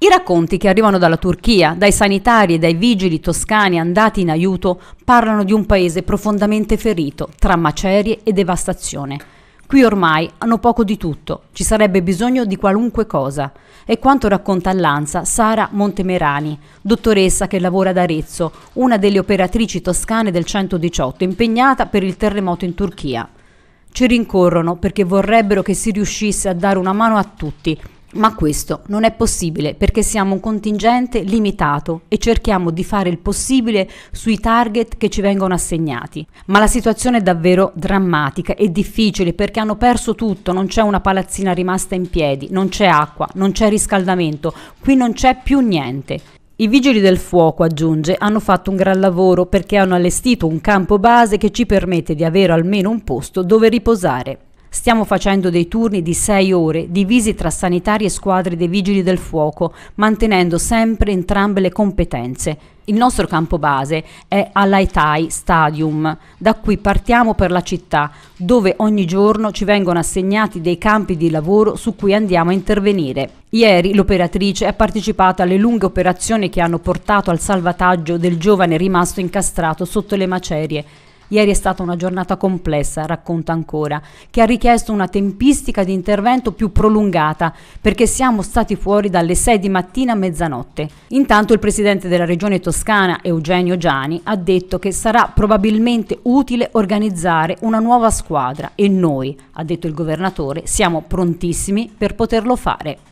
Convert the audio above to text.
I racconti che arrivano dalla Turchia, dai sanitari e dai vigili toscani andati in aiuto, parlano di un paese profondamente ferito, tra macerie e devastazione. Qui ormai hanno poco di tutto, ci sarebbe bisogno di qualunque cosa. È quanto racconta all'Ansa Sara Montemerani, dottoressa che lavora ad Arezzo, una delle operatrici toscane del 118 impegnata per il terremoto in Turchia. Ci rincorrono perché vorrebbero che si riuscisse a dare una mano a tutti, ma questo non è possibile perché siamo un contingente limitato e cerchiamo di fare il possibile sui target che ci vengono assegnati. Ma la situazione è davvero drammatica e difficile perché hanno perso tutto, non c'è una palazzina rimasta in piedi, non c'è acqua, non c'è riscaldamento, qui non c'è più niente. I vigili del fuoco, aggiunge, hanno fatto un gran lavoro perché hanno allestito un campo base che ci permette di avere almeno un posto dove riposare. Stiamo facendo dei turni di 6 ore, divisi tra sanitari e squadre dei vigili del fuoco, mantenendo sempre entrambe le competenze. Il nostro campo base è all'Aitai Stadium, da cui partiamo per la città, dove ogni giorno ci vengono assegnati dei campi di lavoro su cui andiamo a intervenire. Ieri l'operatrice ha partecipato alle lunghe operazioni che hanno portato al salvataggio del giovane rimasto incastrato sotto le macerie. Ieri è stata una giornata complessa, racconta ancora, che ha richiesto una tempistica di intervento più prolungata perché siamo stati fuori dalle 6 di mattina a mezzanotte. Intanto il presidente della regione toscana, Eugenio Giani, ha detto che sarà probabilmente utile organizzare una nuova squadra e noi, ha detto il governatore, siamo prontissimi per poterlo fare.